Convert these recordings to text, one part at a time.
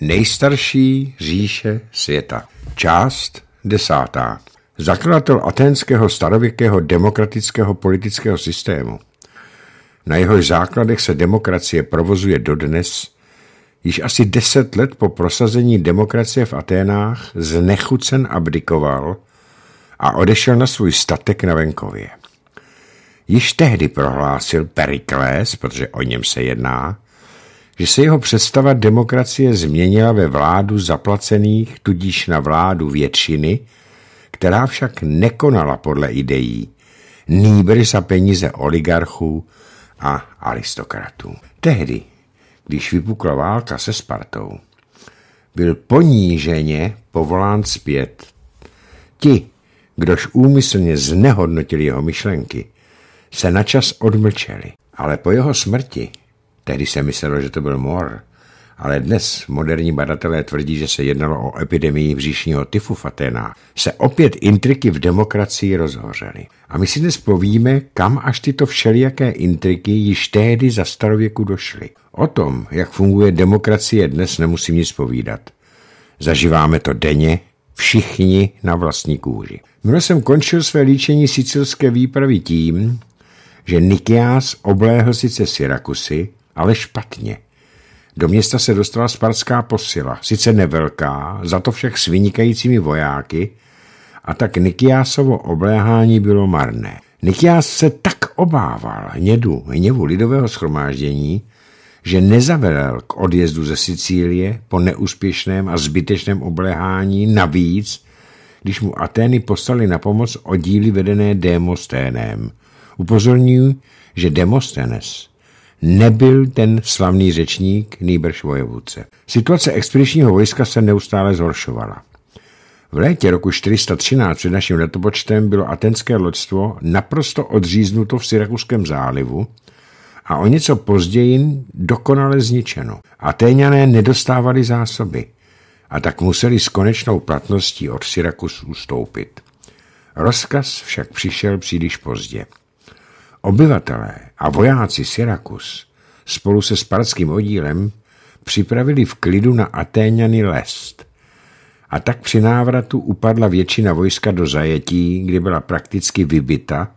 Nejstarší říše světa. Část desátá. Zakladatel aténského starověkého demokratického politického systému. Na jeho základech se demokracie provozuje dodnes. Již asi deset let po prosazení demokracie v Aténách znechucen abdikoval a odešel na svůj statek na venkově. Již tehdy prohlásil Perikles, protože o něm se jedná, že se jeho představa demokracie změnila ve vládu zaplacených, tudíž na vládu většiny, která však nekonala podle ideí, nýbrž za peníze oligarchů a aristokratů. Tehdy, když vypukla válka se Spartou, byl poníženě povolán zpět. Ti, kdož úmyslně znehodnotili jeho myšlenky, se načas odmlčeli, ale po jeho smrti Tehdy se myslelo, že to byl mor, ale dnes moderní badatelé tvrdí, že se jednalo o epidemii vříšního tyfu faténa, se opět intriky v demokracii rozhořely. A my si dnes povíme, kam až tyto všelijaké intriky již tehdy za starověku došly. O tom, jak funguje demokracie dnes, nemusím nic povídat. Zažíváme to denně, všichni na vlastní kůži. Mnoho jsem končil své líčení sicilské výpravy tím, že Nikias obléhl sice Syrakusy, ale špatně. Do města se dostala spartská posila, sice nevelká, za to však s vynikajícími vojáky, a tak Nikiásovo obléhání bylo marné. Nikiás se tak obával hnědu, hněvu lidového schromáždění, že nezavelel k odjezdu ze Sicílie po neúspěšném a zbytečném obléhání navíc, když mu Atény poslali na pomoc oddíly vedené Demosténem. Upozorňuji, že Demosténes nebyl ten slavný řečník, nýbrž vojevůdce. Situace expedičního vojska se neustále zhoršovala. V létě roku 413 před naším letopočtem bylo atenské loďstvo naprosto odříznuto v Syrakuském zálivu a o něco později dokonale zničeno. Atéňané nedostávali zásoby a tak museli s konečnou platností od Syrakus ustoupit. Rozkaz však přišel příliš pozdě. Obyvatelé a vojáci Syrakus spolu se spartským oddílem připravili v klidu na Atéňany lest. A tak při návratu upadla většina vojska do zajetí, kdy byla prakticky vybita,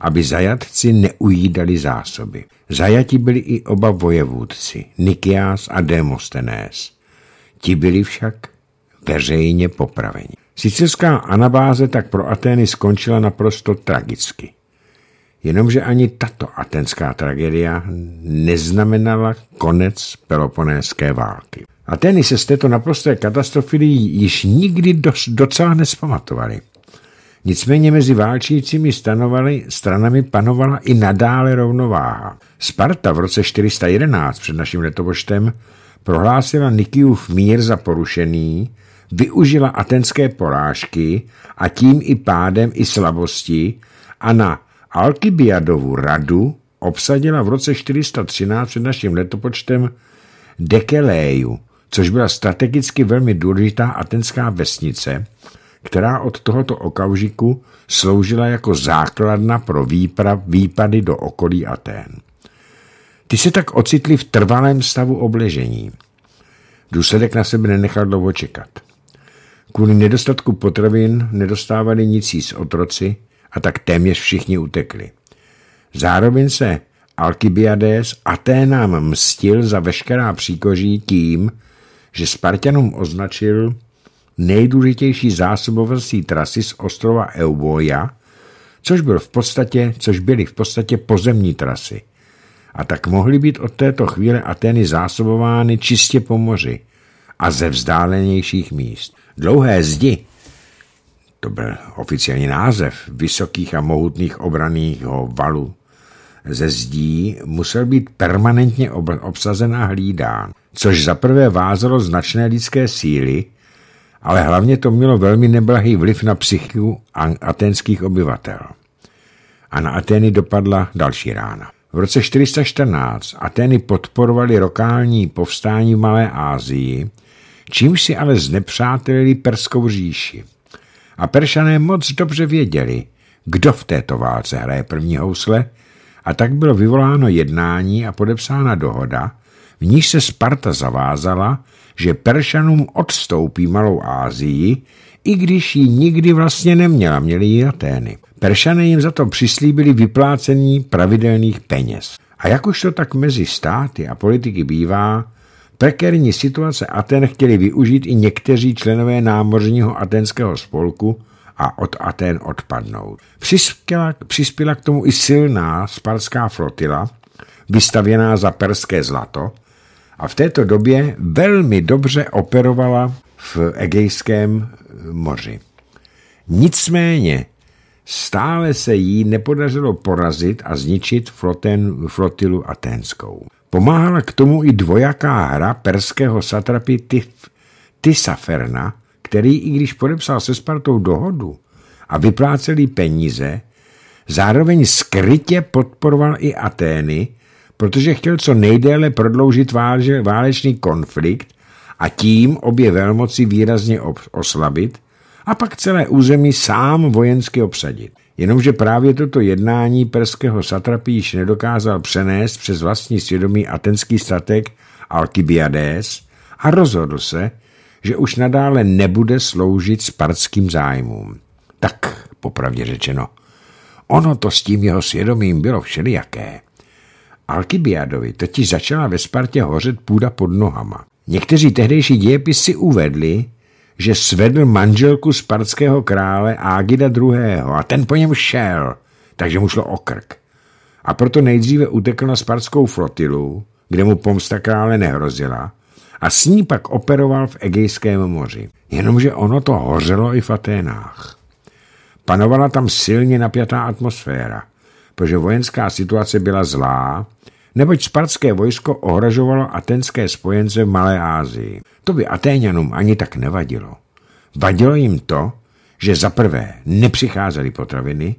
aby zajatci neujídali zásoby. Zajati byli i oba vojevůdci, Nikias a Demosthenes. Ti byli však veřejně popraveni. Sicilská anabáze tak pro Atény skončila naprosto tragicky. Jenomže ani tato atenská tragédia neznamenala konec Peloponéské války. Ateny se z této naprosté katastrofy již nikdy docela nespamatovali. Nicméně mezi válčícími stanovali, stranami panovala i nadále rovnováha. Sparta v roce 411 před naším letopočtem prohlásila Nikiův mír za porušený, využila atenské porážky a tím i pádem i slabosti a na Alkibiadovu radu obsadila v roce 413 před naším letopočtem Dekeléju, což byla strategicky velmi důležitá atenská vesnice, která od tohoto okamžiku sloužila jako základna pro výprav, výpady do okolí Atén. Ty se tak ocitli v trvalém stavu obležení. Důsledek na sebe nenechal dlouho čekat. Kvůli nedostatku potravin nedostávali nic z otroci, a tak téměř všichni utekli. Zároveň se Alkibiades Aténám mstil za veškerá příkoří tím, že Spartanům označil nejdůležitější zásobovací trasy z ostrova Euboja, což, byl v podstatě, což byly v podstatě pozemní trasy. A tak mohly být od této chvíle Atény zásobovány čistě po moři a ze vzdálenějších míst. Dlouhé zdi to byl oficiální název vysokých a mohutných obraného valu ze zdí, musel být permanentně obsazen a hlídán, což zaprvé vázalo značné lidské síly, ale hlavně to mělo velmi neblahý vliv na psychiku aténských obyvatel. A na Atény dopadla další rána. V roce 414 Atény podporovali rokální povstání v Malé Ázii, čímž si ale znepřátelili Perskou říši a Peršané moc dobře věděli, kdo v této válce hraje první housle, a tak bylo vyvoláno jednání a podepsána dohoda, v níž se Sparta zavázala, že Peršanům odstoupí Malou Ázii, i když ji nikdy vlastně neměla, měli ji Atény. Peršané jim za to přislíbili vyplácení pravidelných peněz. A jak už to tak mezi státy a politiky bývá, Prekérní situace Aten chtěli využít i někteří členové námořního atenského spolku a od Aten odpadnout. Přispěla, přispěla k tomu i silná spalská flotila, vystavěná za perské zlato, a v této době velmi dobře operovala v Egejském moři. Nicméně stále se jí nepodařilo porazit a zničit floten, flotilu aténskou. Pomáhala k tomu i dvojaká hra perského satrapy Tif, Tisaferna, který, i když podepsal se Spartou dohodu a vyplácel jí peníze, zároveň skrytě podporoval i Atény, protože chtěl co nejdéle prodloužit válečný konflikt a tím obě velmoci výrazně oslabit a pak celé území sám vojensky obsadit. Jenomže právě toto jednání perského satrapí již nedokázal přenést přes vlastní svědomí atenský statek Alkibiades a rozhodl se, že už nadále nebude sloužit spartským zájmům. Tak, popravdě řečeno, ono to s tím jeho svědomím bylo všelijaké. Alkibiadovi totiž začala ve Spartě hořet půda pod nohama. Někteří tehdejší dějepisy uvedli, že svedl manželku spartského krále Ágida II. a ten po něm šel, takže mu šlo o krk. A proto nejdříve utekl na spartskou flotilu, kde mu pomsta krále nehrozila, a s ní pak operoval v Egejském moři. Jenomže ono to hořelo i v Aténách. Panovala tam silně napjatá atmosféra, protože vojenská situace byla zlá neboť spartské vojsko ohrožovalo atenské spojence v Malé Ázii. To by Atéňanům ani tak nevadilo. Vadilo jim to, že za prvé nepřicházely potraviny,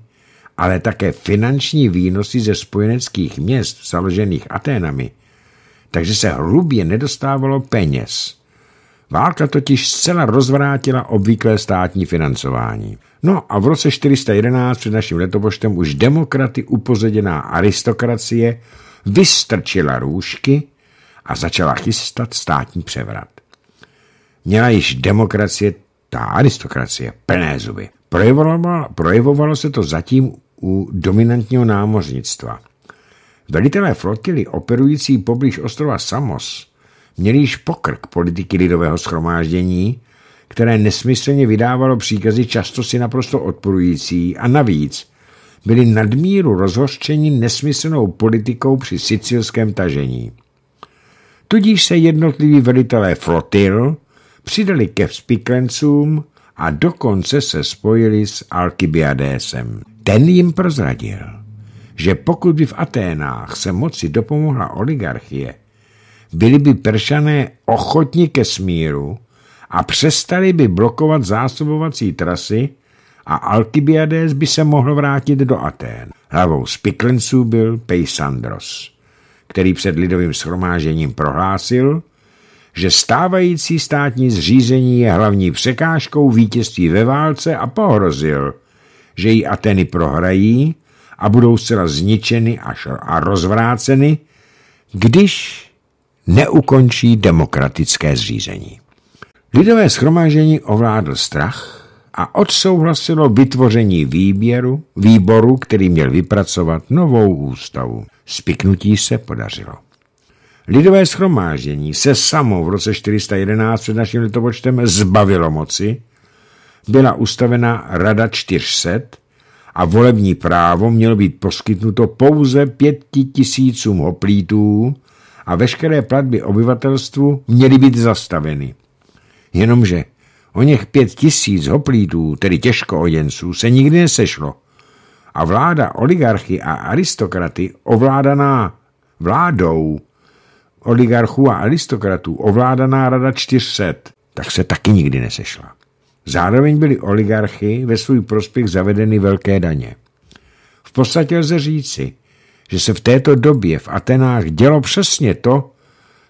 ale také finanční výnosy ze spojeneckých měst založených Aténami, takže se hrubě nedostávalo peněz. Válka totiž zcela rozvrátila obvyklé státní financování. No a v roce 411 před naším letopočtem už demokraty upozaděná aristokracie vystrčila růžky a začala chystat státní převrat. Měla již demokracie, ta aristokracie, plné zuby. Projevovalo, projevovalo se to zatím u dominantního námořnictva. Velitelé flotily operující poblíž ostrova Samos měli již pokrk politiky lidového schromáždění, které nesmyslně vydávalo příkazy často si naprosto odporující a navíc byli nadmíru rozhořčeni nesmyslnou politikou při sicilském tažení. Tudíž se jednotliví velitelé flotil přidali ke vzpiklencům a dokonce se spojili s Alkibiadésem. Ten jim prozradil, že pokud by v Aténách se moci dopomohla oligarchie, byli by Peršané ochotni ke smíru a přestali by blokovat zásobovací trasy, a Alkibiades by se mohl vrátit do Atén. Hlavou spiklenců byl Peisandros, který před lidovým schromážením prohlásil, že stávající státní zřízení je hlavní překážkou vítězství ve válce a pohrozil, že ji Ateny prohrají a budou zcela zničeny a rozvráceny, když neukončí demokratické zřízení. Lidové schromážení ovládl strach, a odsouhlasilo vytvoření výběru, výboru, který měl vypracovat novou ústavu. Spiknutí se podařilo. Lidové schromáždění se samo v roce 411 před naším letopočtem zbavilo moci, byla ustavena Rada 400 a volební právo mělo být poskytnuto pouze pěti tisícům hoplítů a veškeré platby obyvatelstvu měly být zastaveny. Jenomže O něch pět tisíc hoplítů, tedy těžko oděnců, se nikdy nesešlo. A vláda oligarchy a aristokraty ovládaná vládou oligarchů a aristokratů ovládaná rada 400, tak se taky nikdy nesešla. Zároveň byly oligarchy ve svůj prospěch zavedeny velké daně. V podstatě lze říci, že se v této době v Atenách dělo přesně to,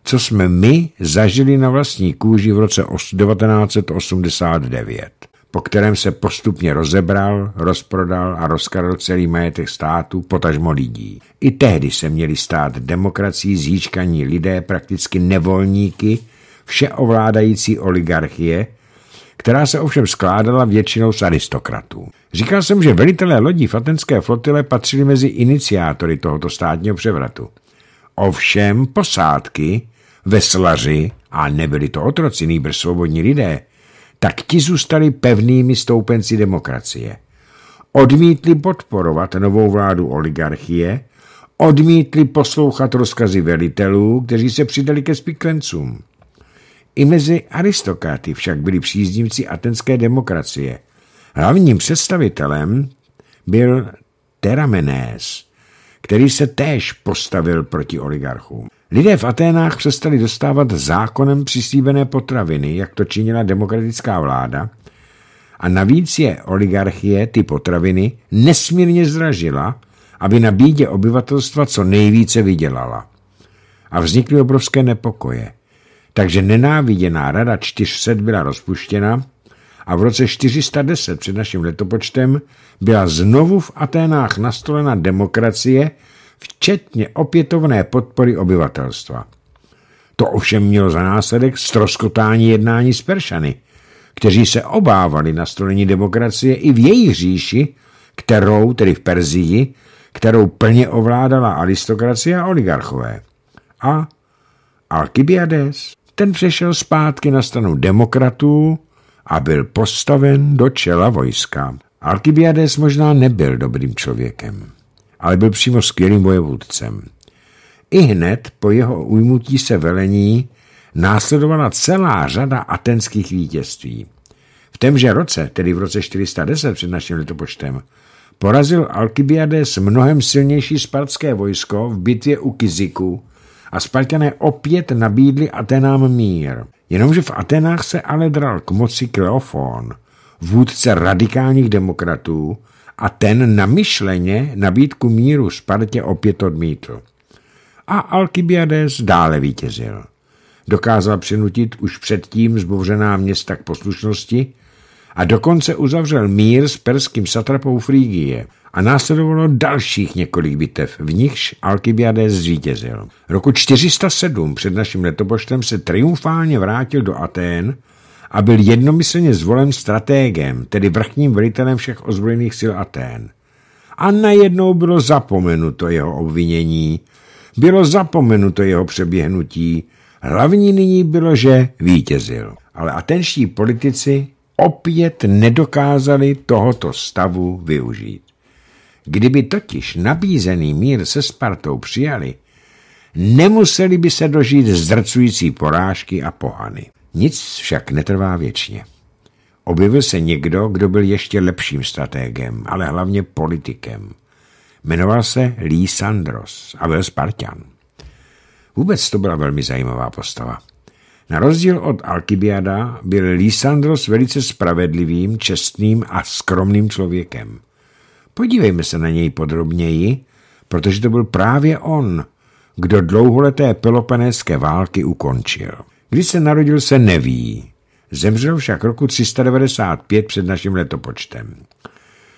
co jsme my zažili na vlastní kůži v roce 1989, po kterém se postupně rozebral, rozprodal a rozkradl celý majetek státu, potažmo lidí. I tehdy se měli stát demokracií zjíčkaní lidé prakticky nevolníky, všeovládající oligarchie, která se ovšem skládala většinou z aristokratů. Říkal jsem, že velitelé lodí fatenské flotile patřili mezi iniciátory tohoto státního převratu. Ovšem posádky, veslaři, a nebyli to otroci, nýbrž svobodní lidé, tak ti zůstali pevnými stoupenci demokracie. Odmítli podporovat novou vládu oligarchie, odmítli poslouchat rozkazy velitelů, kteří se přidali ke spiklencům. I mezi aristokraty však byli příznivci atenské demokracie. Hlavním představitelem byl Teramenés, který se též postavil proti oligarchům. Lidé v Aténách přestali dostávat zákonem přislíbené potraviny, jak to činila demokratická vláda, a navíc je oligarchie ty potraviny nesmírně zdražila, aby na bídě obyvatelstva co nejvíce vydělala. A vznikly obrovské nepokoje. Takže nenáviděná rada 400 byla rozpuštěna a v roce 410 před naším letopočtem byla znovu v Aténách nastolena demokracie včetně opětovné podpory obyvatelstva. To ovšem mělo za následek stroskotání jednání s Peršany, kteří se obávali nastolení demokracie i v jejich říši, kterou, tedy v Perzii, kterou plně ovládala aristokracie a oligarchové. A Alkibiades, ten přešel zpátky na stranu demokratů a byl postaven do čela vojska. Alkibiades možná nebyl dobrým člověkem ale byl přímo skvělým vojevůdcem. I hned po jeho ujmutí se velení následovala celá řada atenských vítězství. V témže roce, tedy v roce 410 před naším letopočtem, porazil Alkibiades mnohem silnější spartské vojsko v bitvě u Kiziku a Spartané opět nabídli Atenám mír. Jenomže v Atenách se ale dral k moci Kleofon, vůdce radikálních demokratů, a ten namyšleně nabídku míru Spartě opět odmítl. A Alkibiades dále vítězil. Dokázal přinutit už předtím zbouřená města k poslušnosti a dokonce uzavřel mír s perským satrapou Frígie a následovalo dalších několik bitev, v nichž Alkibiades zvítězil. Roku 407 před naším letopočtem se triumfálně vrátil do Atén a byl jednomyslně zvolen stratégem, tedy vrchním velitelem všech ozbrojených sil Atén. A najednou bylo zapomenuto jeho obvinění, bylo zapomenuto jeho přeběhnutí, hlavní nyní bylo, že vítězil. Ale atenští politici opět nedokázali tohoto stavu využít. Kdyby totiž nabízený mír se Spartou přijali, nemuseli by se dožít zdrcující porážky a pohany. Nic však netrvá věčně. Objevil se někdo, kdo byl ještě lepším strategem, ale hlavně politikem. Jmenoval se Lee Sandros a byl Spartan. Vůbec to byla velmi zajímavá postava. Na rozdíl od Alkibiada byl Lysandros velice spravedlivým, čestným a skromným člověkem. Podívejme se na něj podrobněji, protože to byl právě on, kdo dlouholeté pelopenéské války ukončil. Kdy se narodil, se neví. Zemřel však roku 395 před naším letopočtem.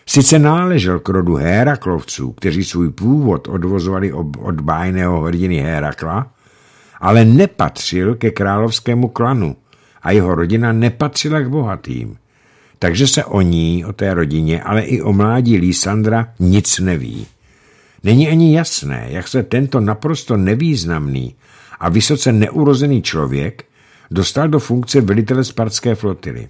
Sice náležel k rodu Heraklovců, kteří svůj původ odvozovali od bájného hrdiny Herakla, ale nepatřil ke královskému klanu a jeho rodina nepatřila k bohatým. Takže se o ní, o té rodině, ale i o mládí Lísandra nic neví. Není ani jasné, jak se tento naprosto nevýznamný a vysoce neurozený člověk dostal do funkce velitele spartské flotily.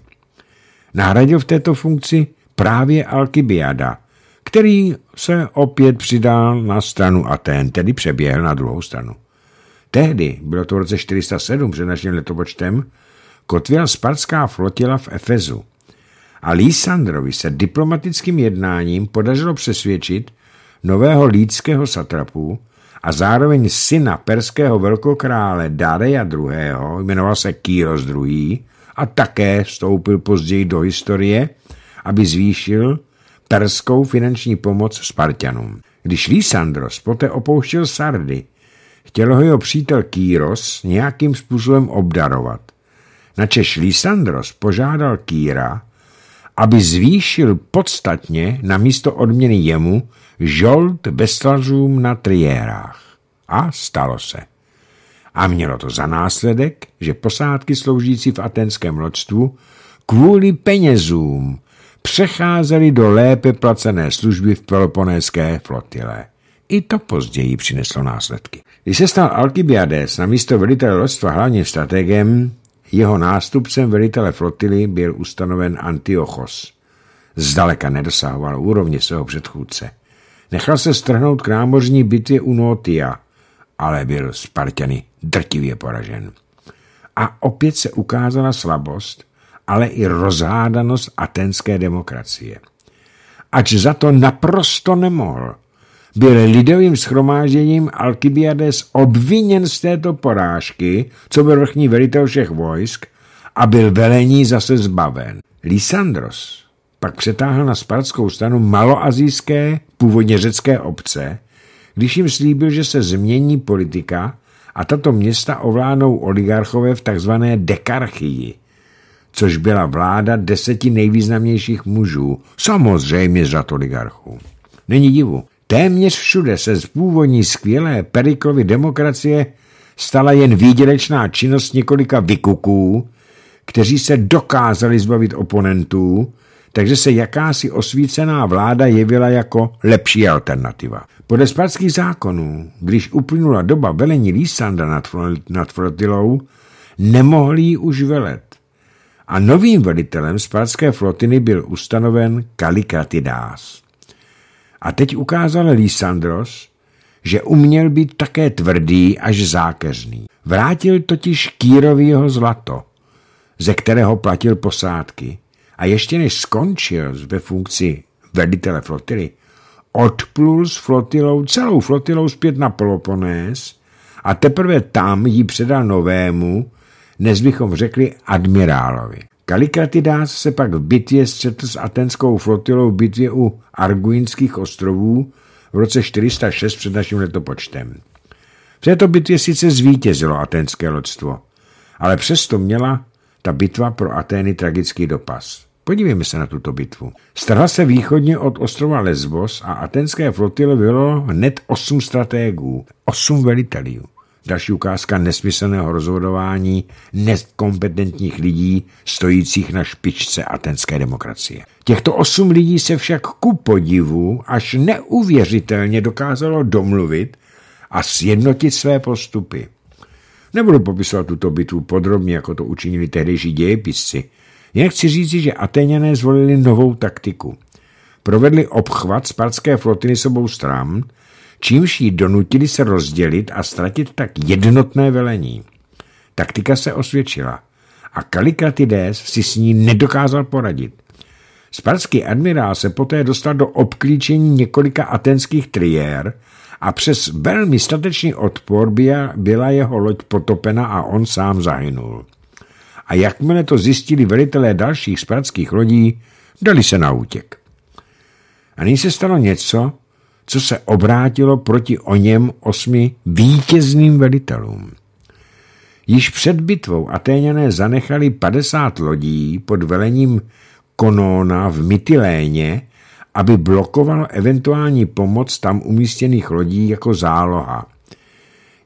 Nahradil v této funkci právě Alkybiada, který se opět přidal na stranu Aten, tedy přeběhl na druhou stranu. Tehdy, bylo to v roce 407 před naším letopočtem, kotvila spartská flotila v Efezu. A Lísandrovi se diplomatickým jednáním podařilo přesvědčit nového lídského satrapu, a zároveň syna perského velkokrále Dareja II. jmenoval se Kýros II. a také vstoupil později do historie, aby zvýšil perskou finanční pomoc Spartanům. Když Lysandros poté opouštěl Sardy, chtěl ho jeho přítel Kýros nějakým způsobem obdarovat. Načež Lysandros požádal Kýra, aby zvýšil podstatně na místo odměny jemu žolt veslařům na triérách. A stalo se. A mělo to za následek, že posádky sloužící v atenském loďstvu kvůli penězům přecházeli do lépe placené služby v Peloponéské flotile. I to později přineslo následky. Když se stal Alkibiades na místo velitele loďstva hlavně strategem, jeho nástupcem velitele flotily byl ustanoven Antiochos. Zdaleka nedosahoval úrovně svého předchůdce. Nechal se strhnout k námořní bitvě u Notia, ale byl Spartany drtivě poražen. A opět se ukázala slabost, ale i rozhádanost atenské demokracie. Ač za to naprosto nemohl, byl lidovým schromážděním Alkibiades obviněn z této porážky, co byl vrchní velitel všech vojsk, a byl velení zase zbaven. Lysandros pak přetáhl na spartskou stanu maloazijské, původně řecké obce, když jim slíbil, že se změní politika a tato města ovládnou oligarchové v tzv. dekarchii, což byla vláda deseti nejvýznamnějších mužů, samozřejmě řad oligarchů. Není divu, Téměř všude se z původní skvělé Periklovy demokracie stala jen výdělečná činnost několika vykuků, kteří se dokázali zbavit oponentů, takže se jakási osvícená vláda jevila jako lepší alternativa. Podle spadských zákonů, když uplynula doba velení Lísanda nad, flotilou, nemohli ji už velet. A novým velitelem spadské flotiny byl ustanoven Kalikratidás. A teď ukázal Lysandros, že uměl být také tvrdý až zákeřný. Vrátil totiž Kýrovýho zlato, ze kterého platil posádky a ještě než skončil ve funkci velitele flotily, odplul s flotilou, celou flotilou zpět na Poloponés a teprve tam ji předal novému, než bychom řekli admirálovi. Kalikratidás se pak v bitvě střetl s atenskou flotilou v bitvě u Arguinských ostrovů v roce 406 před naším letopočtem. V této bitvě sice zvítězilo atenské lodstvo, ale přesto měla ta bitva pro Atény tragický dopas. Podívejme se na tuto bitvu. Strhla se východně od ostrova Lesbos a atenské flotile bylo hned osm strategů, osm velitelů. Další ukázka nesmyslného rozhodování nekompetentních lidí stojících na špičce atenské demokracie. Těchto osm lidí se však ku podivu až neuvěřitelně dokázalo domluvit a sjednotit své postupy. Nebudu popisovat tuto bitvu podrobně, jako to učinili tehdejší dějepisci. Jen chci říci, že Ateněné zvolili novou taktiku. Provedli obchvat spartské flotily s obou stran čímž ji donutili se rozdělit a ztratit tak jednotné velení. Taktika se osvědčila a Kalikatides si s ní nedokázal poradit. Spartský admirál se poté dostal do obklíčení několika atenských triér a přes velmi statečný odpor byla jeho loď potopena a on sám zahynul. A jakmile to zjistili velitelé dalších spartských lodí, dali se na útěk. A nyní se stalo něco, co se obrátilo proti o něm osmi vítězným velitelům. Již před bitvou Atéňané zanechali 50 lodí pod velením Konóna v Mytiléně, aby blokoval eventuální pomoc tam umístěných lodí jako záloha.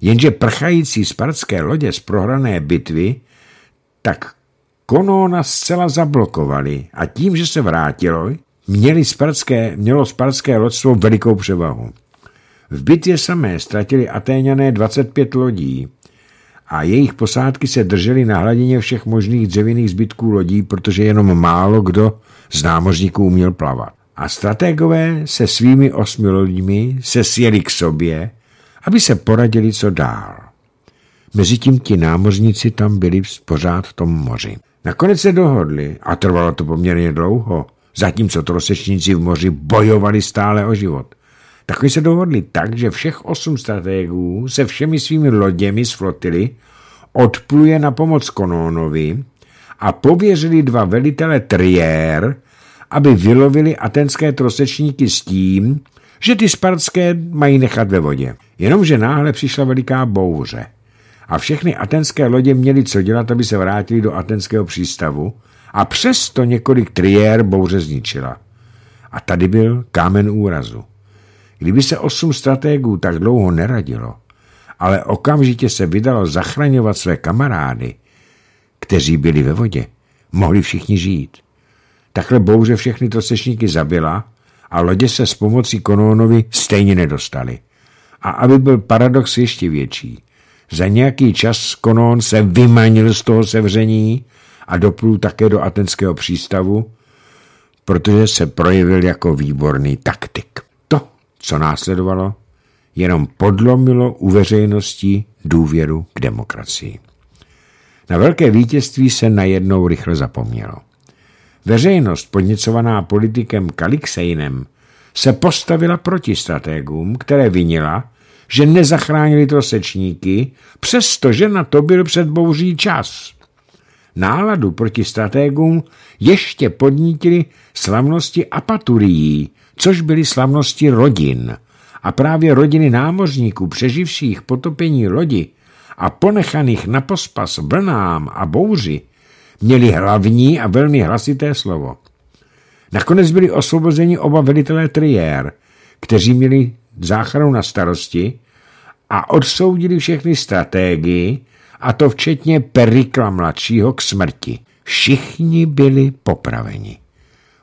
Jenže prchající spartské lodě z prohrané bitvy tak Konóna zcela zablokovali a tím, že se vrátilo, měli spartské, mělo spartské lodstvo velikou převahu. V bitvě samé ztratili Atéňané 25 lodí a jejich posádky se držely na hladině všech možných dřevěných zbytků lodí, protože jenom málo kdo z námořníků uměl plavat. A strategové se svými osmi lodími se sjeli k sobě, aby se poradili, co dál. Mezitím ti námořníci tam byli pořád v tom moři. Nakonec se dohodli, a trvalo to poměrně dlouho, zatímco trosečníci v moři bojovali stále o život. Takový se dohodli tak, že všech osm strategů se všemi svými loděmi z flotily odpluje na pomoc Konónovi a pověřili dva velitele Trier, aby vylovili atenské trosečníky s tím, že ty spartské mají nechat ve vodě. Jenomže náhle přišla veliká bouře a všechny atenské lodě měly co dělat, aby se vrátili do atenského přístavu, a přesto několik triér bouře zničila. A tady byl kámen úrazu. Kdyby se osm strategů tak dlouho neradilo, ale okamžitě se vydalo zachraňovat své kamarády, kteří byli ve vodě, mohli všichni žít. Takhle bouře všechny trosečníky zabila a lodě se s pomocí konónovi stejně nedostaly. A aby byl paradox ještě větší, za nějaký čas konón se vymanil z toho sevření a doplul také do atenského přístavu, protože se projevil jako výborný taktik. To, co následovalo, jenom podlomilo u veřejnosti důvěru k demokracii. Na velké vítězství se najednou rychle zapomnělo. Veřejnost, podněcovaná politikem Kalixejnem, se postavila proti strategům, které vinila, že nezachránili trosečníky, přestože na to byl před bouří čas – náladu proti strategům ještě podnítili slavnosti apaturií, což byly slavnosti rodin. A právě rodiny námořníků přeživších potopení lodi a ponechaných na pospas vlnám a bouři měli hlavní a velmi hlasité slovo. Nakonec byli osvobozeni oba velitelé triér, kteří měli záchranu na starosti a odsoudili všechny strategii, a to včetně Perikla mladšího k smrti. Všichni byli popraveni.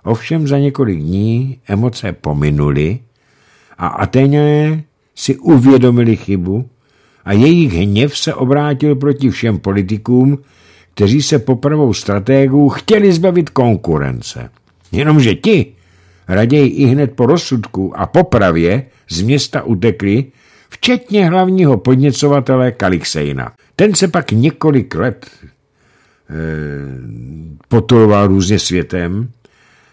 Ovšem za několik dní emoce pominuly a Ateňané si uvědomili chybu a jejich hněv se obrátil proti všem politikům, kteří se popravou stratégů chtěli zbavit konkurence. Jenomže ti raději i hned po rozsudku a popravě z města utekli, včetně hlavního podněcovatele Kalixejna. Ten se pak několik let e, eh, potuloval různě světem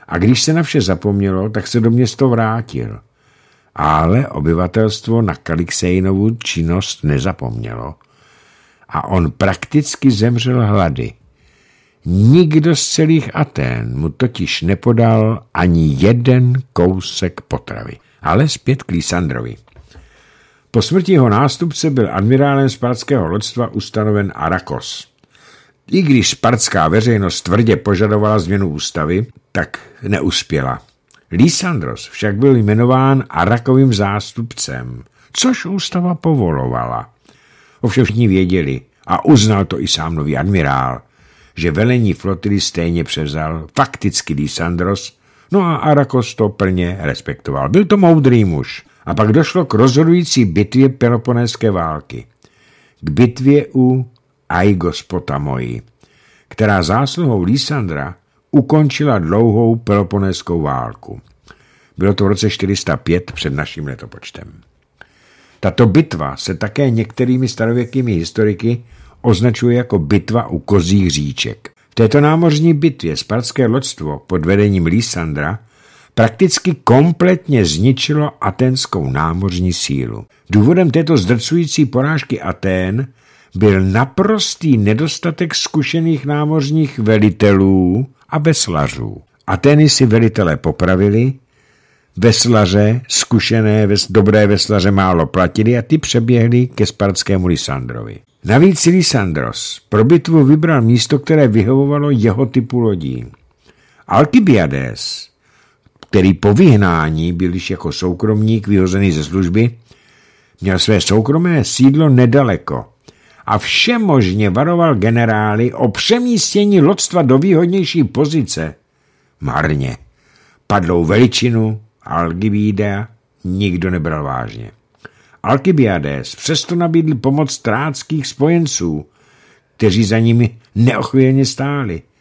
a když se na vše zapomnělo, tak se do město vrátil. Ale obyvatelstvo na Kalixejnovu činnost nezapomnělo a on prakticky zemřel hlady. Nikdo z celých Atén mu totiž nepodal ani jeden kousek potravy. Ale zpět k Lisandrovi. Po smrti jeho nástupce byl admirálem spartského lodstva ustanoven Arakos. I když spartská veřejnost tvrdě požadovala změnu ústavy, tak neuspěla. Lysandros však byl jmenován Arakovým zástupcem, což ústava povolovala. Ovšem všichni věděli, a uznal to i sám nový admirál, že velení flotily stejně převzal fakticky Lysandros, no a Arakos to plně respektoval. Byl to moudrý muž a pak došlo k rozhodující bitvě Peloponéské války. K bitvě u Aigospotamoji, která zásluhou Lysandra ukončila dlouhou Peloponéskou válku. Bylo to v roce 405 před naším letopočtem. Tato bitva se také některými starověkými historiky označuje jako bitva u kozích říček. V této námořní bitvě spartské loďstvo pod vedením Lysandra prakticky kompletně zničilo atenskou námořní sílu. Důvodem této zdrcující porážky Atén byl naprostý nedostatek zkušených námořních velitelů a veslařů. Ateny si velitelé popravili, veslaře, zkušené, ves, dobré veslaře málo platili a ty přeběhli ke spartskému Lisandrovi. Navíc Lisandros pro bitvu vybral místo, které vyhovovalo jeho typu lodí. Alkibiades který po vyhnání byl již jako soukromník vyhozený ze služby, měl své soukromé sídlo nedaleko a všemožně varoval generály o přemístění lodstva do výhodnější pozice. Marně. Padlou veličinu Algibída nikdo nebral vážně. Alkibiades přesto nabídl pomoc tráckých spojenců, kteří za nimi neochvějně stáli –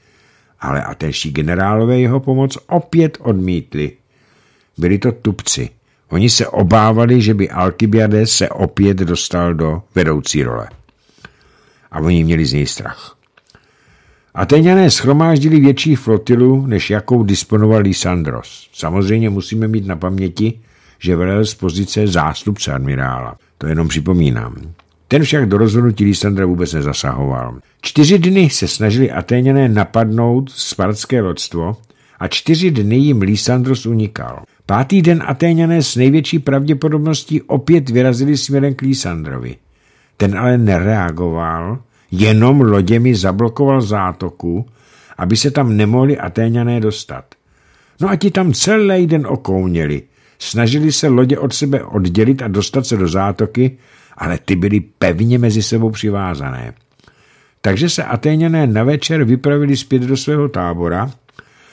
ale atéští generálové jeho pomoc opět odmítli. Byli to tupci. Oni se obávali, že by Alkybiade se opět dostal do vedoucí role. A oni měli z něj strach. Ateňané schromáždili větší flotilu, než jakou disponoval Lysandros. Samozřejmě musíme mít na paměti, že velel z pozice zástupce admirála. To jenom připomínám. Ten však do rozhodnutí Lysandra vůbec nezasahoval. Čtyři dny se snažili Aténěné napadnout spartské lodstvo a čtyři dny jim Lysandros unikal. Pátý den Atéňané s největší pravděpodobností opět vyrazili směrem k Lysandrovi. Ten ale nereagoval, jenom loděmi zablokoval zátoku, aby se tam nemohli Atéňané dostat. No a ti tam celý den okouněli. Snažili se lodě od sebe oddělit a dostat se do zátoky, ale ty byly pevně mezi sebou přivázané. Takže se Atéňané na večer vypravili zpět do svého tábora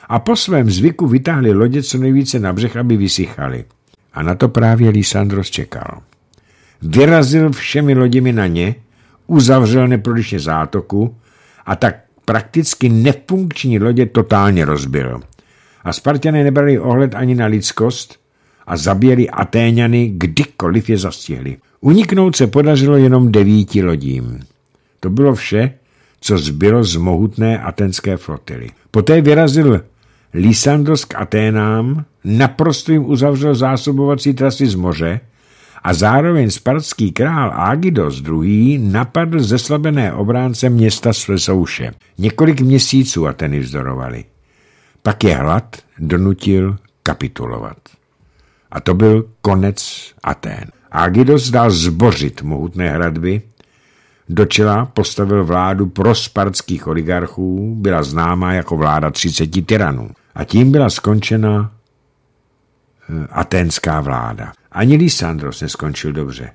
a po svém zvyku vytáhli lodě co nejvíce na břeh, aby vysychali. A na to právě Lisandros čekal. Vyrazil všemi loděmi na ně, uzavřel neprodyšně zátoku a tak prakticky nefunkční lodě totálně rozbil. A Spartané nebrali ohled ani na lidskost a zabíjeli Atéňany, kdykoliv je zastihli. Uniknout se podařilo jenom devíti lodím. To bylo vše, co zbylo z mohutné atenské flotily. Poté vyrazil Lysandos k Aténám, naprosto jim uzavřel zásobovací trasy z moře a zároveň spartský král Agidos II. napadl zeslabené obránce města Svesouše. Několik měsíců Ateny vzdorovali. Pak je hlad donutil kapitulovat. A to byl konec Atén. Agidos dal zbořit mohutné hradby, do čela postavil vládu prospartských oligarchů, byla známá jako vláda 30 tyranů. A tím byla skončena eh, aténská vláda. Ani Lysandros neskončil dobře.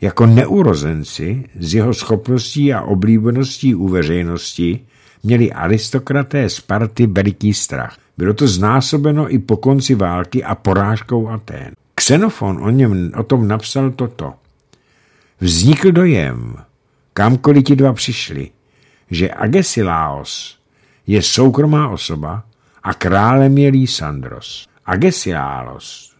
Jako neurozenci z jeho schopností a oblíbeností u veřejnosti měli aristokraté Sparty veliký strach. Bylo to znásobeno i po konci války a porážkou Atén. Xenofon o, něm, o tom napsal toto. Vznikl dojem, kamkoliv ti dva přišli, že Agesilaos je soukromá osoba a králem je Lysandros. Agesilaos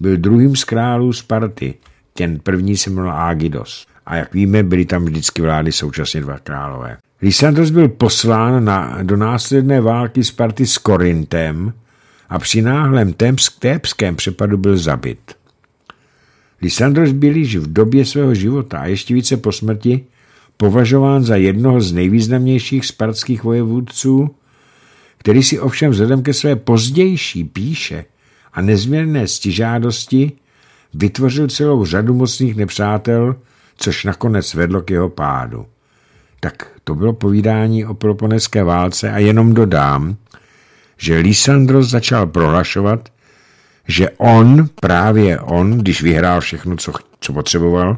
byl druhým z králů Sparty, ten první se jmenoval Agidos. A jak víme, byli tam vždycky vlády současně dva králové. Lysandros byl poslán na, do následné války Sparty s Korintem, a při náhlém tépském přepadu byl zabit. Lisandros byl již v době svého života a ještě více po smrti považován za jednoho z nejvýznamnějších spartských vojevůdců, který si ovšem vzhledem ke své pozdější píše a nezměrné stižádosti vytvořil celou řadu mocných nepřátel, což nakonec vedlo k jeho pádu. Tak to bylo povídání o Peloponeské válce a jenom dodám, že Lisandro začal prohlašovat, že on, právě on, když vyhrál všechno, co, co potřeboval,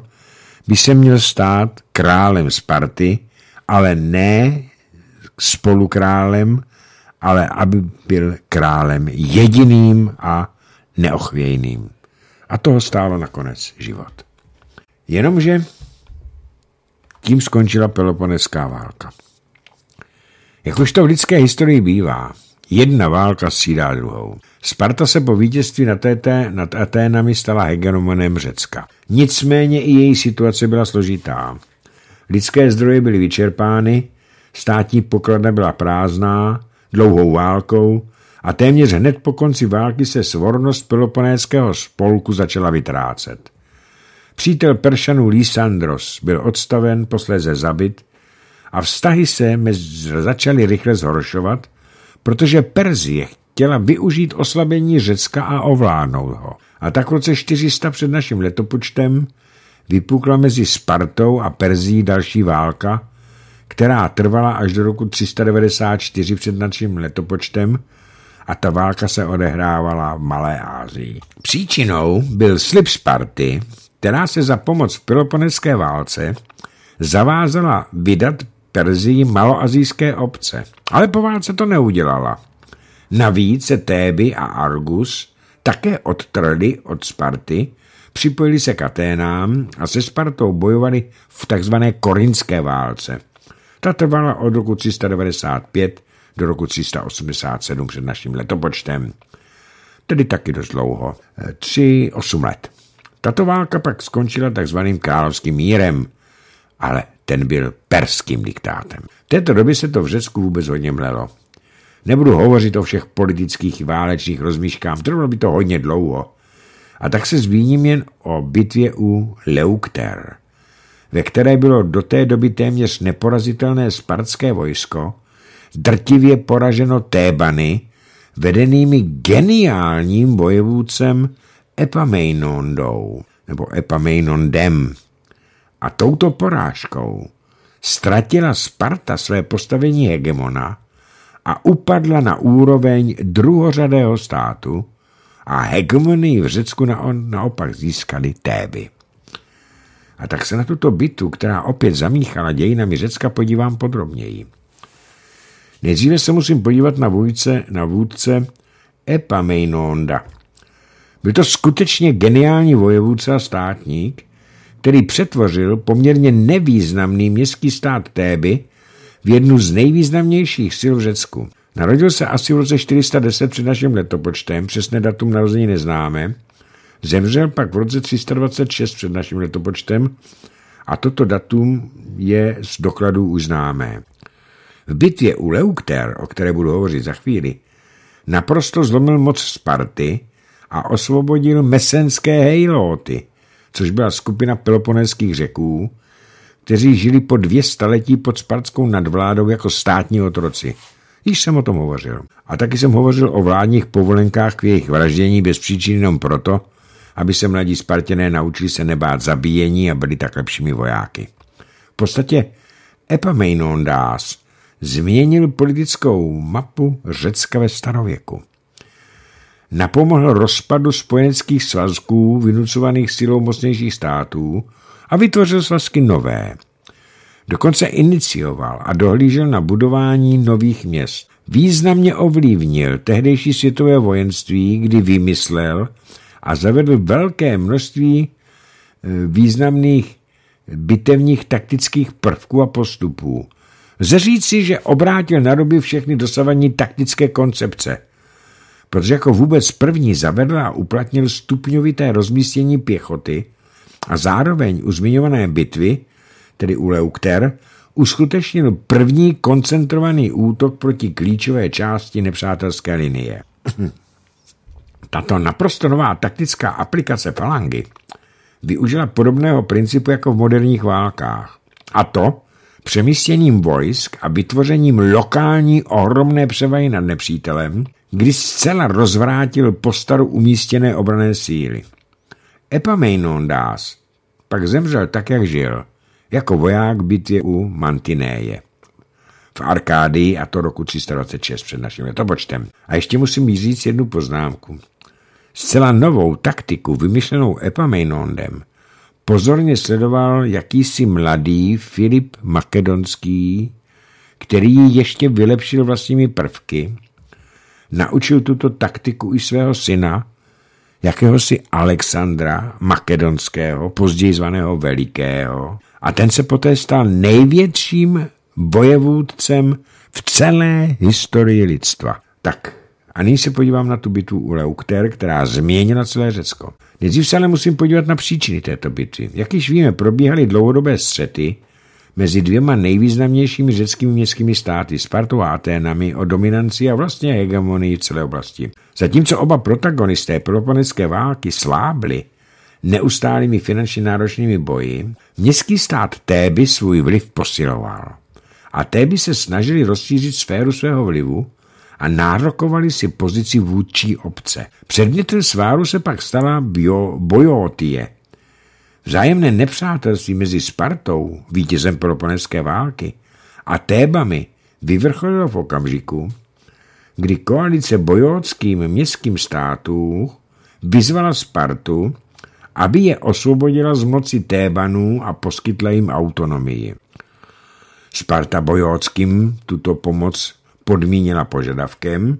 by se měl stát králem Sparty, ale ne spolukrálem, ale aby byl králem jediným a neochvějným. A toho stálo nakonec život. Jenomže tím skončila Peloponecká válka. Jak už to v lidské historii bývá, Jedna válka střídá druhou. Sparta se po vítězství na TT nad Aténami stala hegemonem Řecka. Nicméně i její situace byla složitá. Lidské zdroje byly vyčerpány, státní pokladna byla prázdná, dlouhou válkou a téměř hned po konci války se svornost Peloponéského spolku začala vytrácet. Přítel Peršanů Lysandros byl odstaven, posléze zabit a vztahy se mezi, začaly rychle zhoršovat, protože Perzie chtěla využít oslabení Řecka a ovládnout ho. A tak v roce 400 před naším letopočtem vypukla mezi Spartou a Perzí další válka, která trvala až do roku 394 před naším letopočtem a ta válka se odehrávala v Malé Ázii. Příčinou byl slib Sparty, která se za pomoc v Peloponecké válce zavázala vydat Perzii maloazijské obce, ale po válce to neudělala. Navíc se Téby a Argus také odtrli od Sparty, připojili se k Aténám a se Spartou bojovali v tzv. korinské válce. Ta trvala od roku 395 do roku 387 před naším letopočtem, tedy taky dost dlouho, 3-8 let. Tato válka pak skončila tzv. královským mírem, ale ten byl perským diktátem. V této době se to v Řecku vůbec hodně mlelo. Nebudu hovořit o všech politických válečných rozmíškách, trvalo by to hodně dlouho. A tak se zmíním jen o bitvě u Leukter, ve které bylo do té doby téměř neporazitelné spartské vojsko drtivě poraženo Tébany, vedenými geniálním bojevůcem Epameinondou, nebo Epameinondem, a touto porážkou ztratila Sparta své postavení hegemona a upadla na úroveň druhořadého státu a hegemony v Řecku na on, naopak získali Téby. A tak se na tuto bitu, která opět zamíchala dějinami Řecka, podívám podrobněji. Nejdříve se musím podívat na vůdce, na vůdce Epameinonda. Byl to skutečně geniální vojevůdce a státník, který přetvořil poměrně nevýznamný městský stát Téby v jednu z nejvýznamnějších sil v Řecku. Narodil se asi v roce 410 před naším letopočtem, přesné datum narození neznáme, zemřel pak v roce 326 před naším letopočtem a toto datum je z dokladů už známé. V bitvě u Leukter, o které budu hovořit za chvíli, naprosto zlomil moc Sparty a osvobodil mesenské hejloty což byla skupina peloponéských řeků, kteří žili po dvě staletí pod spartskou nadvládou jako státní otroci. Již jsem o tom hovořil. A taky jsem hovořil o vládních povolenkách k jejich vraždění bez příčin jenom proto, aby se mladí spartěné naučili se nebát zabíjení a byli tak lepšími vojáky. V podstatě Epameinondas změnil politickou mapu Řecka ve starověku napomohl rozpadu spojenských svazků vynucovaných silou mocnějších států a vytvořil svazky nové. Dokonce inicioval a dohlížel na budování nových měst. Významně ovlivnil tehdejší světové vojenství, kdy vymyslel a zavedl velké množství e, významných bitevních taktických prvků a postupů. Zeříci, že obrátil na doby všechny dosavadní taktické koncepce – protože jako vůbec první zavedl a uplatnil stupňovité rozmístění pěchoty a zároveň u zmiňované bitvy, tedy u Leukter, uskutečnil první koncentrovaný útok proti klíčové části nepřátelské linie. Tato naprosto nová taktická aplikace falangy využila podobného principu jako v moderních válkách. A to přemístěním vojsk a vytvořením lokální ohromné převahy nad nepřítelem, kdy zcela rozvrátil postaru umístěné obrané síly. Epaminondas pak zemřel tak, jak žil, jako voják bitvě u Mantinéje v Arkádii a to roku 326 před naším letopočtem. A ještě musím říct jednu poznámku. Zcela novou taktiku, vymyšlenou Epaminondem, pozorně sledoval jakýsi mladý Filip Makedonský, který ji ještě vylepšil vlastními prvky naučil tuto taktiku i svého syna, jakéhosi Alexandra Makedonského, později zvaného Velikého. A ten se poté stal největším bojevůdcem v celé historii lidstva. Tak, a nyní se podívám na tu bitvu u Leukter, která změnila celé Řecko. Nejdřív se ale musím podívat na příčiny této bitvy. Jak již víme, probíhaly dlouhodobé střety, mezi dvěma nejvýznamnějšími řeckými městskými státy, Spartou a Aténami, o dominanci a vlastně hegemonii celé oblasti. Zatímco oba protagonisté Peloponeské války slábli neustálými finančně náročnými boji, městský stát Téby svůj vliv posiloval. A Téby se snažili rozšířit sféru svého vlivu a nárokovali si pozici vůdčí obce. Předmětem sváru se pak stala bio, Bojotie, Vzájemné nepřátelství mezi Spartou, vítězem Peloponeské války, a Tébami vyvrcholilo v okamžiku, kdy koalice bojóckým městským států vyzvala Spartu, aby je osvobodila z moci Tébanů a poskytla jim autonomii. Sparta bojóckým tuto pomoc podmínila požadavkem,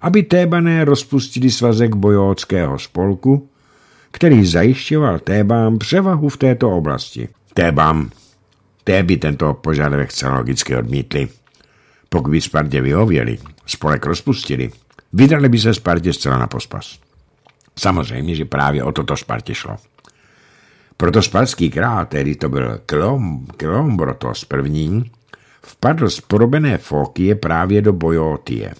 aby Tébané rozpustili svazek bojóckého spolku který zajišťoval Tébám převahu v této oblasti. Tébám, té by tento požadavek zcela logicky odmítli. Pokud by Spartě vyhověli, spolek rozpustili, vydali by se Spartě zcela na pospas. Samozřejmě, že právě o toto Spartě šlo. Proto sparský král, tedy to byl Klom, Klombrotos první, vpadl z porobené Fokie právě do Bojotie.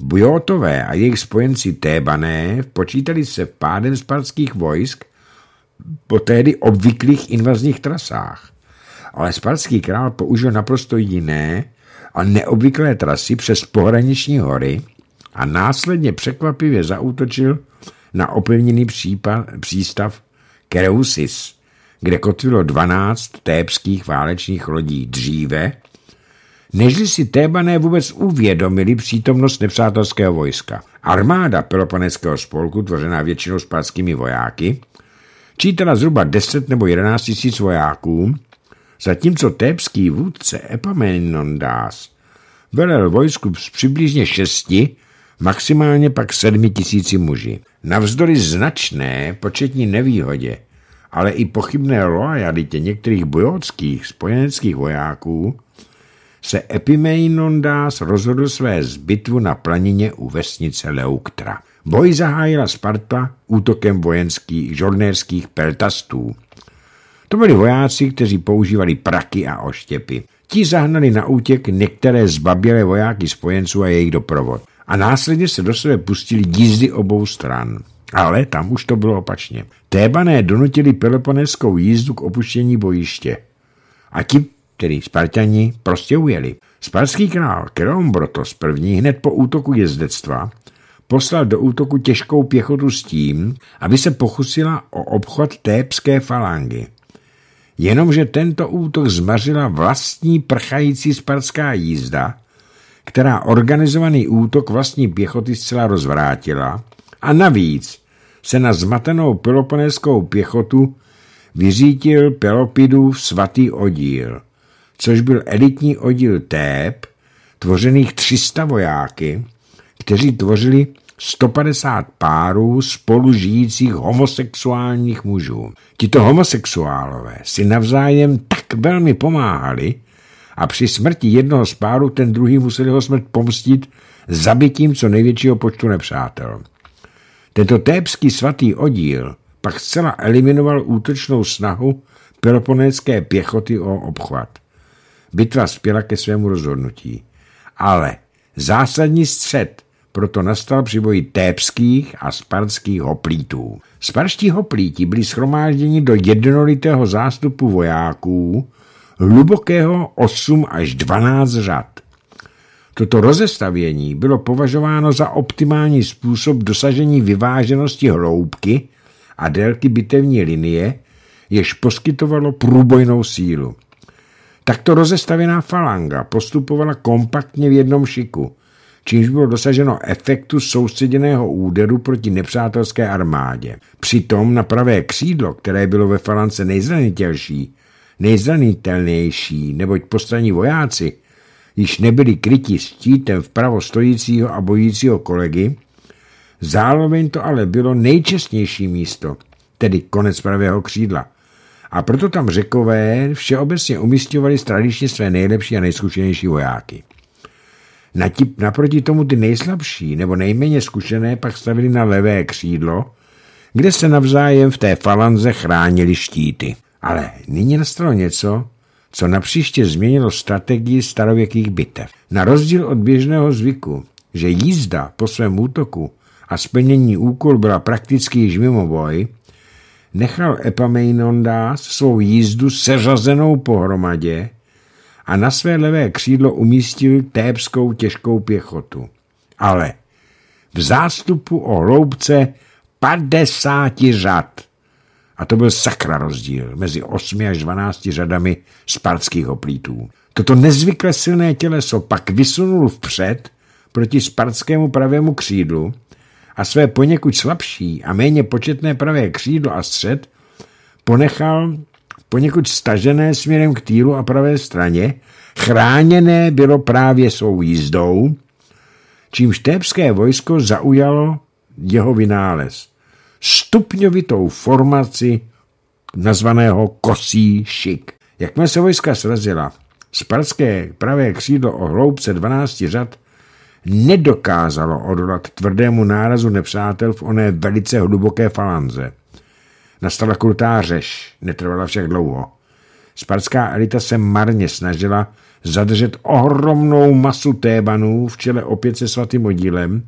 Bujotové a jejich spojenci Tébané počítali se pádem spartských vojsk po tehdy obvyklých invazních trasách. Ale spartský král použil naprosto jiné a neobvyklé trasy přes pohraniční hory a následně překvapivě zaútočil na opevněný přístav Kereusis, kde kotvilo 12 tébských válečných lodí dříve, nežli si Tébané vůbec uvědomili přítomnost nepřátelského vojska. Armáda Peloponeckého spolku, tvořená většinou spátskými vojáky, čítala zhruba 10 nebo 11 tisíc vojáků, zatímco tébský vůdce Epamenondás velel vojsku z přibližně 6, maximálně pak 7 tisíci muži. Navzdory značné početní nevýhodě, ale i pochybné loajalitě některých bojovských spojeneckých vojáků, se Epimeinondas rozhodl své zbytvu na planině u vesnice Leuktra. Boj zahájila Sparta útokem vojenských žornérských peltastů. To byli vojáci, kteří používali praky a oštěpy. Ti zahnali na útěk některé zbabělé vojáky spojenců a jejich doprovod. A následně se do sebe pustili jízdy obou stran. Ale tam už to bylo opačně. Tébané donutili Peloponéskou jízdu k opuštění bojiště. A ti který Spartani prostě ujeli. Sparský král Kreombrotos první hned po útoku jezdectva poslal do útoku těžkou pěchotu s tím, aby se pochusila o obchod tépské falangy. Jenomže tento útok zmařila vlastní prchající sparská jízda, která organizovaný útok vlastní pěchoty zcela rozvrátila a navíc se na zmatenou peloponéskou pěchotu vyřítil Pelopidův svatý odíl což byl elitní oddíl TEP, tvořených 300 vojáky, kteří tvořili 150 párů spolu žijících homosexuálních mužů. Tito homosexuálové si navzájem tak velmi pomáhali a při smrti jednoho z párů ten druhý musel ho smrt pomstit zabitím co největšího počtu nepřátel. Tento tépský e svatý oddíl pak zcela eliminoval útočnou snahu peloponécké pěchoty o obchvat. Bitva spěla ke svému rozhodnutí. Ale zásadní střed proto nastal při boji tépských a spartských hoplítů. Sparští hoplíti byli schromážděni do jednolitého zástupu vojáků, hlubokého 8 až 12 řad. Toto rozestavění bylo považováno za optimální způsob dosažení vyváženosti hloubky a délky bitevní linie, jež poskytovalo průbojnou sílu. Takto rozestavená falanga postupovala kompaktně v jednom šiku, čímž bylo dosaženo efektu soustředěného úderu proti nepřátelské armádě. Přitom na pravé křídlo, které bylo ve falance nejzranitelší, nejzranitelnější, neboť postraní vojáci, již nebyli kryti štítem vpravo stojícího a bojícího kolegy, zároveň to ale bylo nejčestnější místo, tedy konec pravého křídla – a proto tam řekové všeobecně umistovali tradičně své nejlepší a nejzkušenější vojáky. naproti tomu ty nejslabší nebo nejméně zkušené pak stavili na levé křídlo, kde se navzájem v té falanze chránili štíty. Ale nyní nastalo něco, co napříště změnilo strategii starověkých bitev. Na rozdíl od běžného zvyku, že jízda po svém útoku a splnění úkol byla prakticky již mimo boj, nechal Epameinondas svou jízdu seřazenou pohromadě a na své levé křídlo umístil tébskou těžkou pěchotu. Ale v zástupu o hloubce 50 řad. A to byl sakra rozdíl mezi 8 až 12 řadami spartských oplítů. Toto nezvykle silné těleso pak vysunul vpřed proti spartskému pravému křídlu a své poněkud slabší a méně početné pravé křídlo a střed ponechal poněkud stažené směrem k týlu a pravé straně, chráněné bylo právě svou jízdou, čímž tébské vojsko zaujalo jeho vynález. Stupňovitou formaci nazvaného kosí šik. Jakmile se vojska srazila, sparské pravé křídlo o hloubce 12 řad nedokázalo odolat tvrdému nárazu nepřátel v oné velice hluboké falanze. Nastala krutá řeš, netrvala však dlouho. Spartská elita se marně snažila zadržet ohromnou masu tébanů v čele opět se svatým oddílem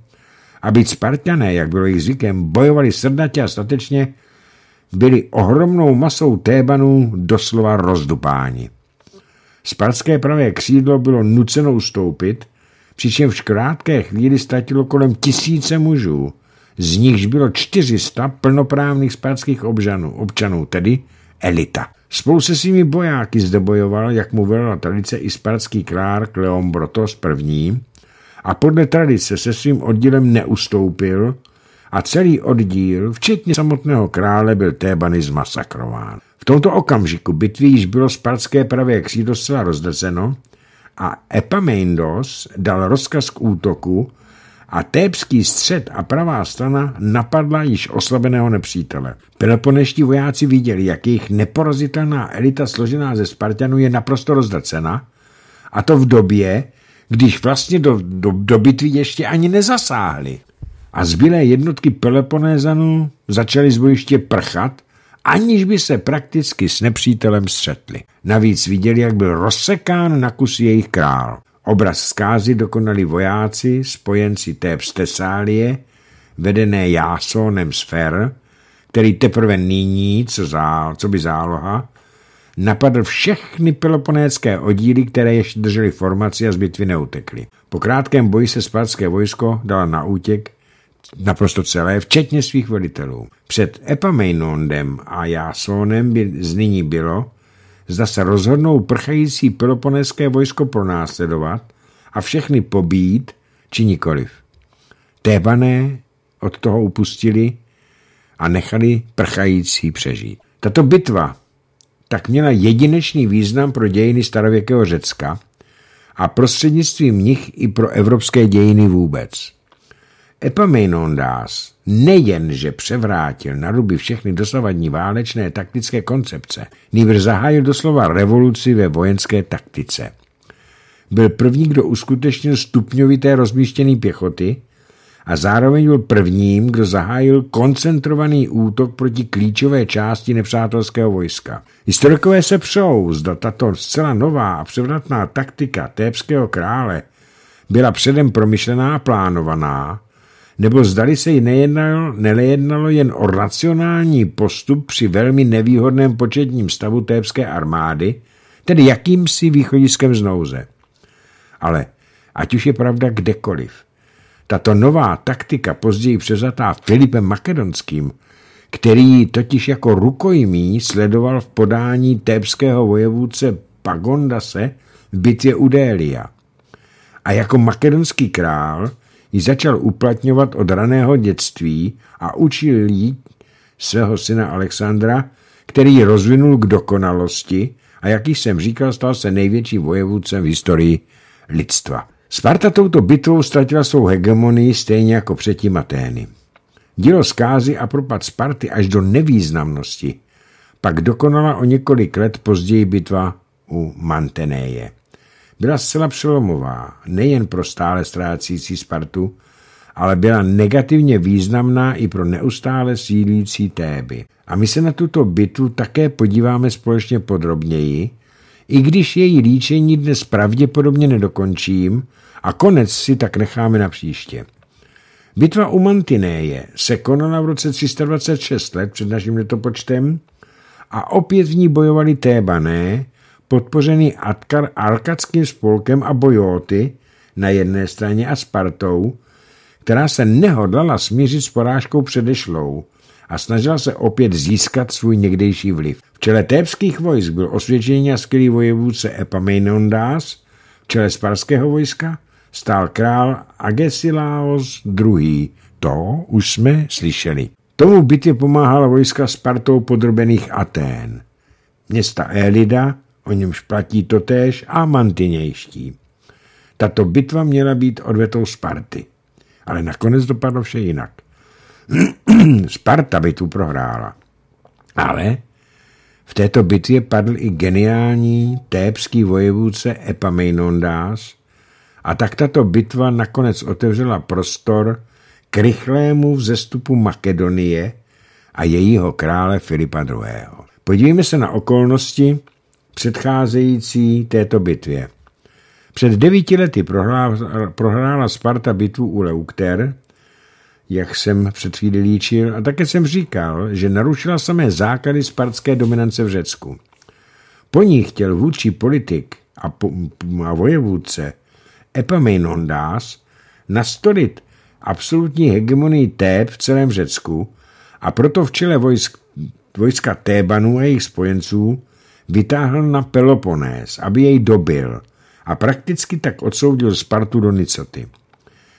a Spartané, jak bylo jejich zvykem, bojovali srdnatě a statečně, byli ohromnou masou tébanů doslova rozdupáni. Spartské pravé křídlo bylo nuceno ustoupit přičemž v krátké chvíli ztratilo kolem tisíce mužů, z nichž bylo 400 plnoprávných spátských obžanů, občanů, tedy elita. Spolu se svými bojáky zde bojoval, jak mu velila tradice, i spátský král Kleon Brotos I. a podle tradice se svým oddílem neustoupil a celý oddíl, včetně samotného krále, byl Tébany zmasakrován. V tomto okamžiku bitvy již bylo spartské pravé křídlo zcela rozdrzeno a Epamendos dal rozkaz k útoku a tébský střed a pravá strana napadla již oslabeného nepřítele. Peloponeští vojáci viděli, jak jejich neporazitelná elita složená ze Spartanů je naprosto rozdrcena a to v době, když vlastně do, do, do bitvy ještě ani nezasáhli. A zbylé jednotky Peloponézanů začaly z bojiště prchat aniž by se prakticky s nepřítelem střetli. Navíc viděli, jak byl rozsekán na kus jejich král. Obraz zkázy dokonali vojáci, spojenci té Tesálie, vedené Jásonem Sfer, který teprve nyní, co, zá, co by záloha, napadl všechny peloponécké oddíly, které ještě držely formaci a z bitvy neutekly. Po krátkém boji se spátské vojsko dala na útěk naprosto celé, včetně svých velitelů. Před Epameinondem a Jásonem by z nyní bylo, zda se rozhodnou prchající peloponeské vojsko pronásledovat a všechny pobít, či nikoliv. Tébané od toho upustili a nechali prchající přežít. Tato bitva tak měla jedinečný význam pro dějiny starověkého Řecka a prostřednictvím nich i pro evropské dějiny vůbec. Epaminondas nejen, že převrátil na ruby všechny dosavadní válečné taktické koncepce, nýbrž zahájil doslova revoluci ve vojenské taktice. Byl první, kdo uskutečnil stupňovité rozmístění pěchoty a zároveň byl prvním, kdo zahájil koncentrovaný útok proti klíčové části nepřátelského vojska. Historikové se přou, zda tato zcela nová a převratná taktika tépského krále byla předem promyšlená a plánovaná, nebo zdali se jí nejednalo, nejednalo jen o racionální postup při velmi nevýhodném početním stavu tébské armády, tedy jakýmsi východiskem z nouze. Ale ať už je pravda kdekoliv, tato nová taktika později přezatá Filipem Makedonským, který totiž jako rukojmí sledoval v podání tébského vojevůdce Pagondase v bitvě u A jako makedonský král – ji začal uplatňovat od raného dětství a učil jí svého syna Alexandra, který ji rozvinul k dokonalosti a jak již jsem říkal, stal se největším vojevůdcem v historii lidstva. Sparta touto bitvou ztratila svou hegemonii stejně jako předtím Atény. Dílo zkázy a propad Sparty až do nevýznamnosti pak dokonala o několik let později bitva u Mantenéje byla zcela přelomová, nejen pro stále ztrácící Spartu, ale byla negativně významná i pro neustále sílící Téby. A my se na tuto bitvu také podíváme společně podrobněji, i když její líčení dnes pravděpodobně nedokončím a konec si tak necháme na příště. Bitva u Mantinéje se konala v roce 326 let před naším letopočtem a opět v ní bojovali Tébané, podpořený Atkar Alkackým spolkem a Bojóty na jedné straně a Spartou, která se nehodlala smířit s porážkou předešlou a snažila se opět získat svůj někdejší vliv. V čele tépských vojsk byl osvědčený a skvělý vojevůdce Epaminondas, v čele sparského vojska stál král Agesilaos II. To už jsme slyšeli. Tomu bitvě pomáhala vojska Spartou podrobených Atén. Města Elida o němž platí totéž a mantinějští. Tato bitva měla být odvetou Sparty, ale nakonec dopadlo vše jinak. Sparta bitvu prohrála, ale v této bitvě padl i geniální tébský vojevůdce Epaminondas a tak tato bitva nakonec otevřela prostor k rychlému vzestupu Makedonie a jejího krále Filipa II. Podívejme se na okolnosti, předcházející této bitvě. Před devíti lety prohrála, prohrála Sparta bitvu u Leukter, jak jsem před chvíli líčil, a také jsem říkal, že narušila samé základy spartské dominance v Řecku. Po ní chtěl vůdčí politik a, po, a vojevůdce Epaminondas nastolit absolutní hegemonii Téb v celém Řecku a proto v čele vojsk, vojska Tébanů a jejich spojenců vytáhl na Peloponés, aby jej dobil a prakticky tak odsoudil Spartu do Nicoty.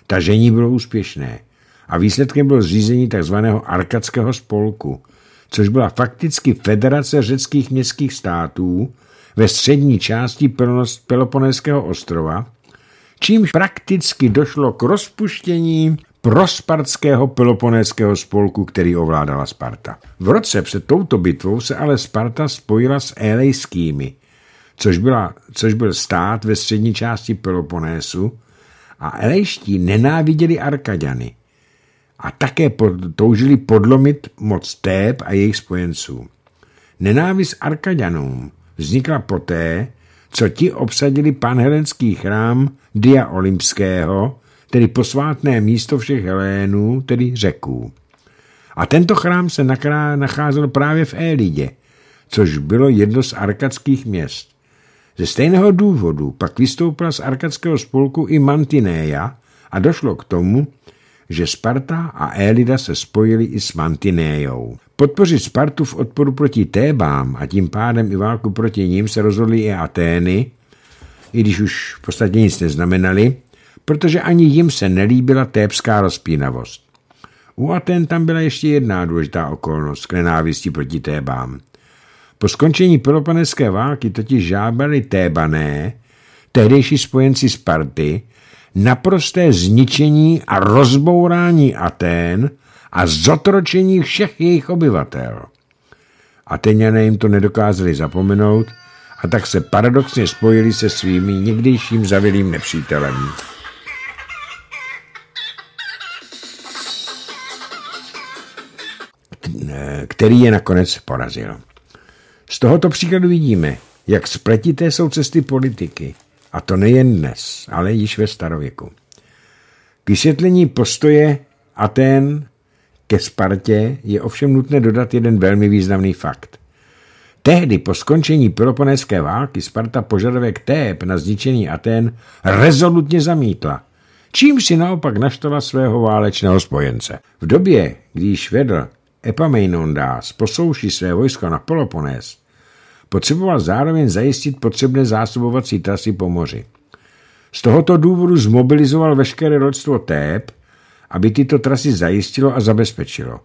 Tažení bylo úspěšné a výsledkem bylo zřízení tzv. arkadského spolku, což byla fakticky federace řeckých městských států ve střední části Peloponéského ostrova, čímž prakticky došlo k rozpuštění prospartského peloponéského spolku, který ovládala Sparta. V roce před touto bitvou se ale Sparta spojila s Elejskými, což, byla, což byl stát ve střední části Peloponésu a Elejští nenáviděli Arkaďany a také pod, toužili podlomit moc Téb a jejich spojenců. Nenávist Arkaďanům vznikla poté, co ti obsadili panhelenský chrám Dia Olympského, tedy posvátné místo všech Helénů, tedy řeků. A tento chrám se nacházel právě v Élidě, což bylo jedno z arkadských měst. Ze stejného důvodu pak vystoupila z arkadského spolku i Mantinéja a došlo k tomu, že Sparta a Élida se spojili i s Mantinéjou. Podpořit Spartu v odporu proti Tébám a tím pádem i válku proti ním se rozhodly i Atény, i když už v podstatě nic neznamenali, protože ani jim se nelíbila tépská rozpínavost. U Aten tam byla ještě jedna důležitá okolnost k nenávisti proti Tébám. Po skončení Peloponeské války totiž žábali Tébané, tehdejší spojenci Sparty, naprosté zničení a rozbourání Aten a zotročení všech jejich obyvatel. Ateňané jim to nedokázali zapomenout a tak se paradoxně spojili se svými někdejším zavilým nepřítelem. Eh, který je nakonec porazil. Z tohoto příkladu vidíme, jak spletité jsou cesty politiky, a to nejen dnes, ale již ve starověku. K vysvětlení postoje Aten ke Spartě je ovšem nutné dodat jeden velmi významný fakt. Tehdy po skončení Peloponéské války Sparta požadavek Tép na zničení Aten rezolutně zamítla, čím si naopak naštvala svého válečného spojence. V době, když vedl Epaminondas posouší své vojsko na Peloponés, potřeboval zároveň zajistit potřebné zásobovací trasy po moři. Z tohoto důvodu zmobilizoval veškeré rodstvo Tép, aby tyto trasy zajistilo a zabezpečilo.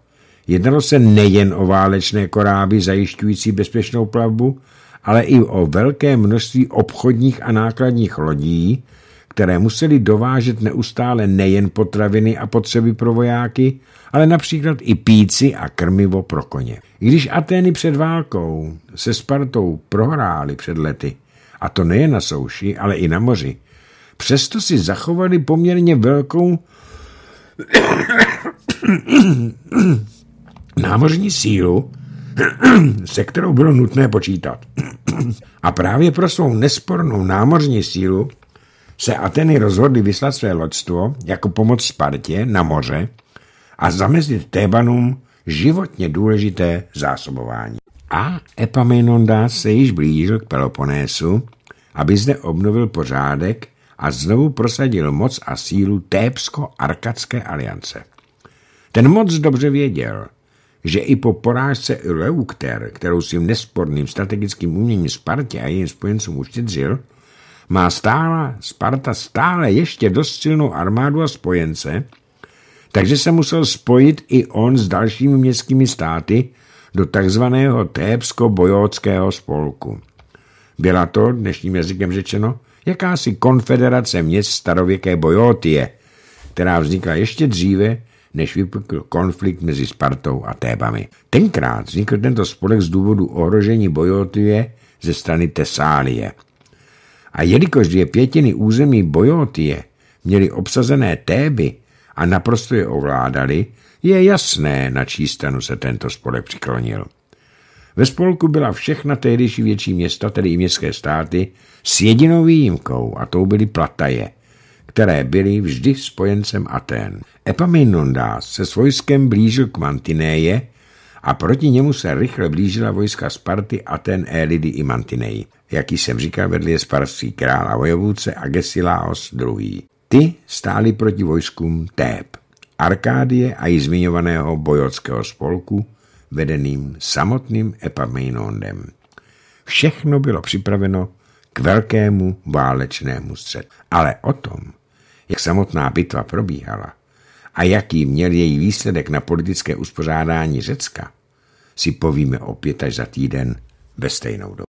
Jednalo se nejen o válečné koráby zajišťující bezpečnou plavbu, ale i o velké množství obchodních a nákladních lodí, které museli dovážet neustále nejen potraviny a potřeby pro vojáky, ale například i píci a krmivo pro koně. Když Atény před válkou se Spartou prohráli před lety, a to nejen na souši, ale i na moři, přesto si zachovali poměrně velkou námořní sílu, se kterou bylo nutné počítat. A právě pro svou nespornou námořní sílu se Ateny rozhodly vyslat své loďstvo jako pomoc Spartě na moře a zamezit Tébanům životně důležité zásobování. A Epaminondas se již blížil k Peloponésu, aby zde obnovil pořádek a znovu prosadil moc a sílu Tébsko-Arkadské aliance. Ten moc dobře věděl, že i po porážce Leukter, kterou svým nesporným strategickým uměním Spartě a jejím spojencům uštědřil, má stála Sparta stále ještě dost silnou armádu a spojence, takže se musel spojit i on s dalšími městskými státy do takzvaného Tébsko-bojotského spolku. Byla to, dnešním jazykem řečeno, jakási konfederace měst starověké Bojotie, která vznikla ještě dříve, než vypukl konflikt mezi Spartou a Tébami. Tenkrát vznikl tento spolek z důvodu ohrožení Bojotie ze strany Tesálie. A jelikož dvě pětiny území Bojotie měly obsazené Téby, a naprosto je ovládali, je jasné, na čí stranu se tento spolek přiklonil. Ve spolku byla všechna tehdejší větší města, tedy i městské státy, s jedinou výjimkou, a tou byly Plataje, které byly vždy spojencem Aten. Epaminondas se s vojskem blížil k Mantinéje a proti němu se rychle blížila vojska Sparty, Aten, Elidy i Mantinej, Jak jsem říkal, vedli je sparský král a vojevůdce Agesilaos II. Ty stály proti vojskům Tép, e Arkádie a i zmiňovaného bojotského spolku, vedeným samotným Epaminondem. Všechno bylo připraveno k velkému válečnému střetu. Ale o tom, jak samotná bitva probíhala a jaký měl její výsledek na politické uspořádání Řecka, si povíme opět až za týden ve stejnou dobu.